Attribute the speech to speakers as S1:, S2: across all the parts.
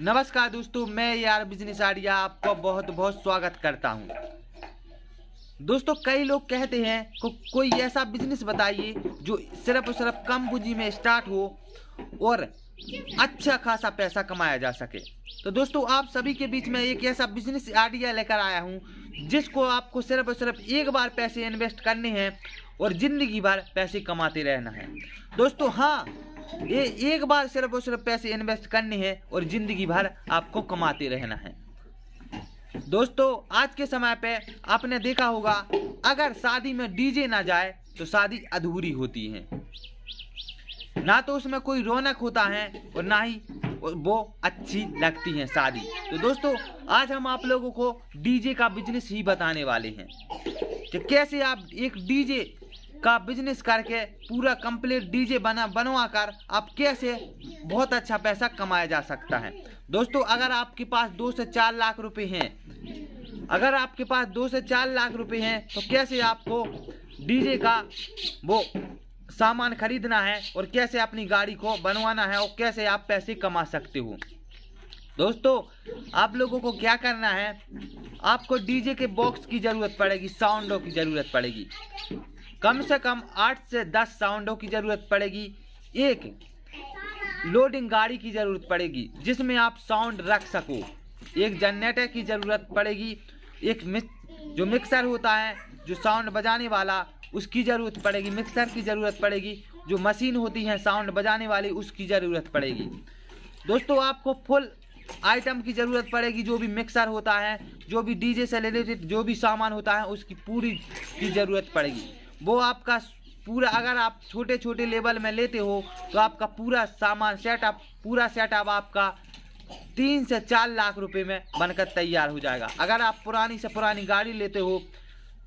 S1: नमस्कार दोस्तों मैं यार बिजनेस आडिया आपका बहुत बहुत स्वागत करता हूं दोस्तों कई लोग कहते हैं को कोई ऐसा बिजनेस बताइए जो सिर्फ और सिर्फ कम पूंजी में स्टार्ट हो और अच्छा खासा पैसा कमाया जा सके तो दोस्तों आप सभी के बीच में एक ऐसा बिजनेस आइडिया लेकर आया हूं जिसको आपको सिर्फ और सिर्फ एक बार पैसे इन्वेस्ट करने हैं और ज़िंदगी भर पैसे कमाते रहना है दोस्तों हाँ ये एक बार सिर्फ और सिर्फ पैसे इन्वेस्ट करने हैं और ज़िंदगी भर आपको कमाते रहना है दोस्तों आज के समय पे आपने देखा होगा अगर शादी में डीजे ना जाए तो शादी अधूरी होती है ना तो उसमें कोई रौनक होता है और ना ही वो अच्छी लगती है शादी तो दोस्तों आज हम आप लोगों को डीजे का बिजनेस ही बताने वाले हैं कि कैसे आप एक डीजे का बिजनेस करके पूरा कंप्लीट डीजे बना बनवा कर आप कैसे बहुत अच्छा पैसा कमाया जा सकता है दोस्तों अगर आपके पास दो से चार लाख रुपए हैं अगर आपके पास दो से चार लाख रुपए हैं तो कैसे आपको डीजे का वो सामान खरीदना है और कैसे अपनी गाड़ी को बनवाना है और कैसे आप पैसे कमा सकते हो दोस्तों आप लोगों को क्या करना है आपको डीजे के बॉक्स की ज़रूरत पड़ेगी साउंडों की ज़रूरत पड़ेगी कम से कम आठ से दस साउंडों की ज़रूरत पड़ेगी एक लोडिंग गाड़ी की ज़रूरत पड़ेगी जिसमें आप साउंड रख सको एक जनरेटर की ज़रूरत पड़ेगी एक मिक जो मिक्सर होता है जो साउंड बजाने वाला उसकी ज़रूरत पड़ेगी मिक्सर की ज़रूरत पड़ेगी जो मशीन होती है साउंड बजाने वाली उसकी ज़रूरत पड़ेगी दोस्तों आपको फुल आइटम की ज़रूरत पड़ेगी जो भी मिक्सर होता है जो भी डीजे से रिलेटेड जो भी सामान होता है उसकी पूरी की ज़रूरत पड़ेगी वो आपका पूरा अगर आप छोटे छोटे लेवल में लेते हो तो आपका पूरा सामान सेटअप पूरा सेटअप आपका तीन से चार लाख रुपए में बनकर तैयार हो जाएगा अगर आप पुरानी से पुरानी गाड़ी लेते हो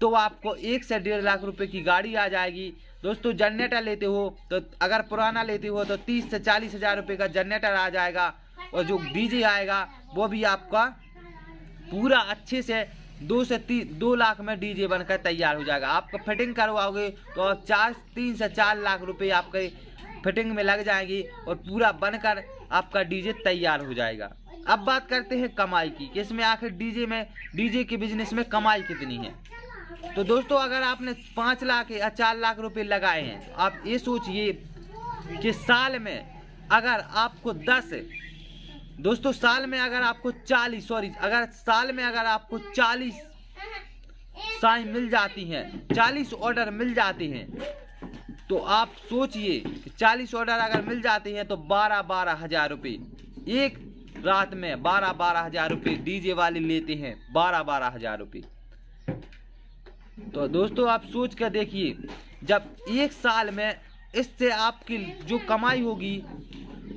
S1: तो आपको एक से डेढ़ लाख रुपए की गाड़ी आ जाएगी दोस्तों जनरेटर लेते हो तो अगर पुराना लेते हो तो तीस से चालीस हज़ार रुपये का जनरेटर आ जाएगा और जो डीजे आएगा वो भी आपका पूरा अच्छे से दो से तीन दो लाख में डीजे बनकर तैयार हो जाएगा आप फिटिंग करवाओगे तो आप चार तीन से चार लाख रुपए आपके फिटिंग में लग जाएगी और पूरा बनकर आपका डीजे तैयार हो जाएगा अब बात करते हैं कमाई की कि इसमें आखिर डीजे में डीजे के बिजनेस में कमाई कितनी है तो दोस्तों अगर आपने पाँच लाख या चार लाख रुपए लगाए हैं आप ये सोचिए कि साल में अगर आपको दस दोस्तों साल में अगर आपको 40 सॉरी अगर साल में अगर आपको 40 साई मिल जाती हैं 40 ऑर्डर मिल जाती हैं तो आप सोचिए कि 40 ऑर्डर अगर मिल जाती हैं तो बारह बारह हजार रुपये एक रात में बारह बारह हजार रुपये डीजे वाले लेते हैं बारह बारह हजार रुपये तो दोस्तों आप सोच कर देखिए जब एक साल में इससे आपकी जो कमाई होगी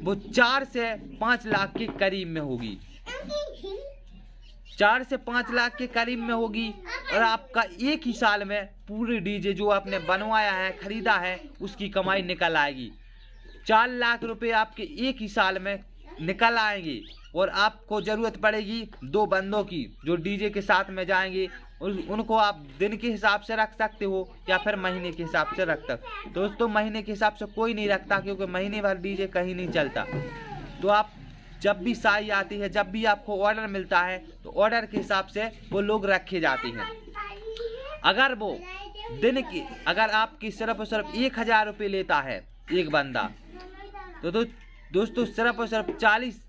S1: वो चार से पाँच लाख के करीब में होगी चार से पाँच लाख के करीब में होगी और आपका एक ही साल में पूरी डीजे जो आपने बनवाया है खरीदा है उसकी कमाई निकल आएगी चार लाख रुपए आपके एक ही साल में निकल आएंगे और आपको ज़रूरत पड़ेगी दो बंदों की जो डीजे के साथ में जाएंगे उनको आप दिन के हिसाब से रख सकते हो या फिर महीने के हिसाब से रख सकते दोस्तों महीने के हिसाब से कोई नहीं रखता क्योंकि महीने भर डीजे कहीं नहीं चलता तो आप जब भी साई आती है जब भी आपको ऑर्डर मिलता है तो ऑर्डर के हिसाब से वो लोग रखे जाते हैं अगर वो दिन की अगर आपकी सिर्फ और सिर्फ एक हज़ार रुपये लेता है एक बंदा तो, तो दोस्तों सिर्फ और सिर्फ चालीस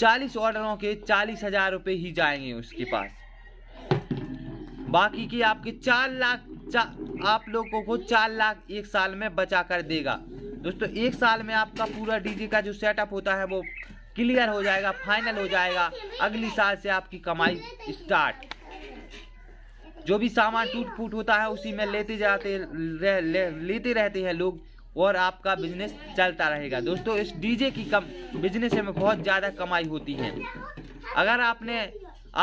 S1: चालीस ऑर्डरों के चालीस हज़ार रुपये ही जाएंगे उसके पास बाकी की आपकी चार लाख चा, आप लोगों को चार लाख एक साल में बचा कर देगा दोस्तों एक साल में आपका पूरा डीजे का जो सेटअप होता है वो क्लियर हो जाएगा फाइनल हो जाएगा अगली साल से आपकी कमाई स्टार्ट जो भी सामान टूट फूट होता है उसी में लेते जाते रह, ले, लेते रहते हैं लोग और आपका बिजनेस चलता रहेगा दोस्तों इस डीजे की कम बिजनेस में बहुत ज़्यादा कमाई होती है अगर आपने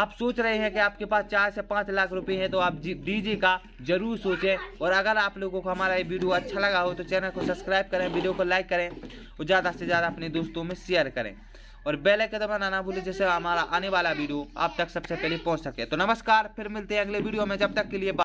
S1: आप सोच रहे हैं कि आपके पास चार से पाँच लाख रुपए हैं तो आप डीजे का जरूर सोचें और अगर आप लोगों को हमारा ये वीडियो अच्छा लगा हो तो चैनल को सब्सक्राइब करें वीडियो को लाइक करें और ज़्यादा से ज़्यादा अपने दोस्तों में शेयर करें और बेल आइकन दबाना ना भूलें जैसे हमारा आने वाला वीडियो आप तक सबसे पहले पहुंच सके तो नमस्कार फिर मिलते हैं अगले वीडियो में जब तक के लिए